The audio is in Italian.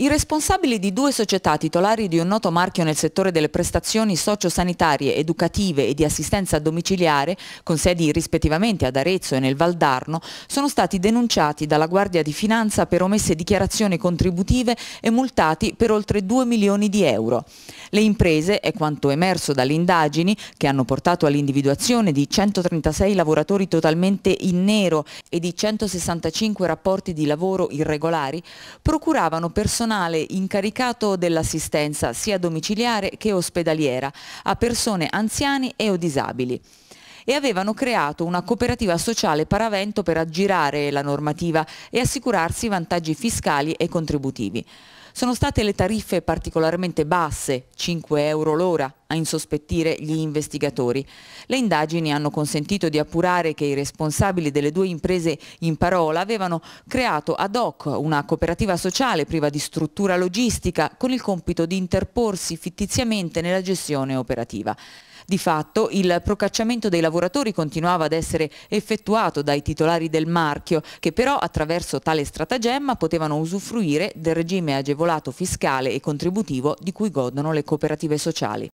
I responsabili di due società titolari di un noto marchio nel settore delle prestazioni sociosanitarie, educative e di assistenza domiciliare, con sedi rispettivamente ad Arezzo e nel Valdarno, sono stati denunciati dalla Guardia di Finanza per omesse dichiarazioni contributive e multati per oltre 2 milioni di euro. Le imprese, è quanto emerso dalle indagini, che hanno portato all'individuazione di 136 lavoratori totalmente in nero e di 165 rapporti di lavoro irregolari, procuravano personale incaricato dell'assistenza sia domiciliare che ospedaliera a persone anziane e o disabili e avevano creato una cooperativa sociale paravento per aggirare la normativa e assicurarsi vantaggi fiscali e contributivi. Sono state le tariffe particolarmente basse, 5 euro l'ora, a insospettire gli investigatori. Le indagini hanno consentito di appurare che i responsabili delle due imprese in parola avevano creato ad hoc una cooperativa sociale priva di struttura logistica con il compito di interporsi fittiziamente nella gestione operativa. Di fatto il procacciamento dei lavoratori continuava ad essere effettuato dai titolari del marchio, che però attraverso tale stratagemma potevano usufruire del regime agevolato fiscale e contributivo di cui godono le cooperative sociali.